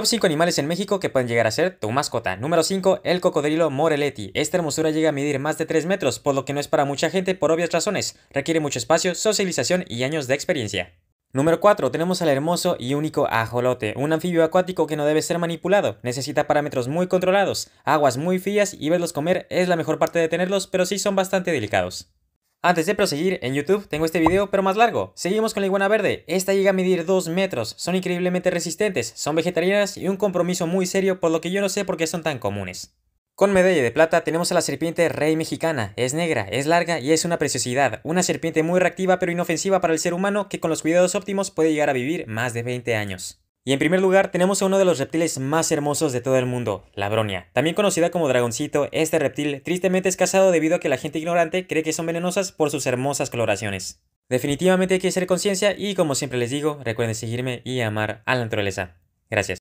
Top 5 animales en México que pueden llegar a ser tu mascota. Número 5, el cocodrilo moreleti. Esta hermosura llega a medir más de 3 metros, por lo que no es para mucha gente por obvias razones. Requiere mucho espacio, socialización y años de experiencia. Número 4. Tenemos al hermoso y único ajolote, un anfibio acuático que no debe ser manipulado, necesita parámetros muy controlados, aguas muy frías y verlos comer es la mejor parte de tenerlos, pero sí son bastante delicados. Antes de proseguir, en YouTube tengo este video pero más largo. Seguimos con la iguana verde, esta llega a medir 2 metros, son increíblemente resistentes, son vegetarianas y un compromiso muy serio por lo que yo no sé por qué son tan comunes. Con medalla de plata tenemos a la serpiente rey mexicana, es negra, es larga y es una preciosidad, una serpiente muy reactiva pero inofensiva para el ser humano que con los cuidados óptimos puede llegar a vivir más de 20 años. Y en primer lugar tenemos a uno de los reptiles más hermosos de todo el mundo, la bronia. También conocida como dragoncito, este reptil tristemente es cazado debido a que la gente ignorante cree que son venenosas por sus hermosas coloraciones. Definitivamente hay que ser conciencia y como siempre les digo, recuerden seguirme y amar a la naturaleza. Gracias.